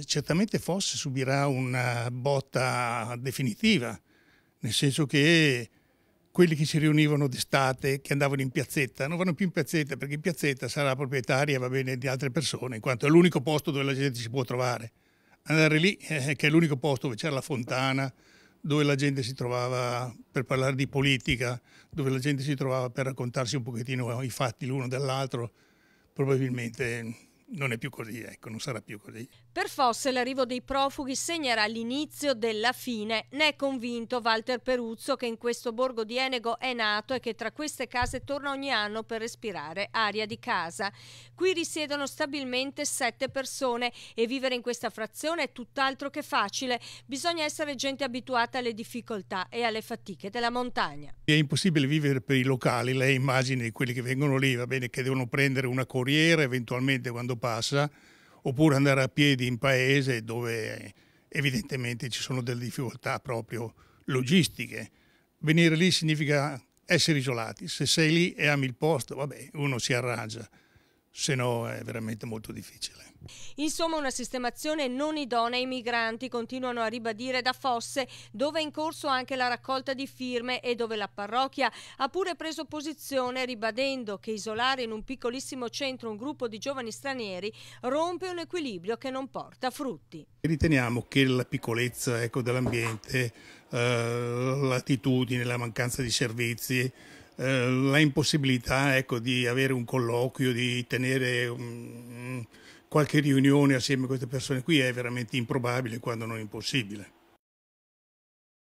Certamente Foss subirà una botta definitiva, nel senso che quelli che si riunivano d'estate, che andavano in piazzetta, non vanno più in piazzetta perché in piazzetta sarà proprietaria, va bene, di altre persone, in quanto è l'unico posto dove la gente si può trovare. Andare lì, eh, che è l'unico posto dove c'era la fontana, dove la gente si trovava per parlare di politica, dove la gente si trovava per raccontarsi un pochettino i fatti l'uno dell'altro, probabilmente non è più così, ecco, non sarà più così. Per Fosse l'arrivo dei profughi segnerà l'inizio della fine. Ne è convinto Walter Peruzzo che in questo borgo di Enego è nato e che tra queste case torna ogni anno per respirare aria di casa. Qui risiedono stabilmente sette persone e vivere in questa frazione è tutt'altro che facile. Bisogna essere gente abituata alle difficoltà e alle fatiche della montagna. È impossibile vivere per i locali, lei immagini quelli che vengono lì, va bene, che devono prendere una corriera, eventualmente quando passa, oppure andare a piedi in paese dove evidentemente ci sono delle difficoltà proprio logistiche. Venire lì significa essere isolati, se sei lì e ami il posto, vabbè, uno si arrangia se no è veramente molto difficile. Insomma una sistemazione non idonea ai migranti continuano a ribadire da Fosse dove è in corso anche la raccolta di firme e dove la parrocchia ha pure preso posizione ribadendo che isolare in un piccolissimo centro un gruppo di giovani stranieri rompe un equilibrio che non porta frutti. Riteniamo che la piccolezza ecco, dell'ambiente, eh, l'attitudine, la mancanza di servizi eh, la impossibilità ecco, di avere un colloquio, di tenere um, qualche riunione assieme a queste persone qui è veramente improbabile quando non impossibile.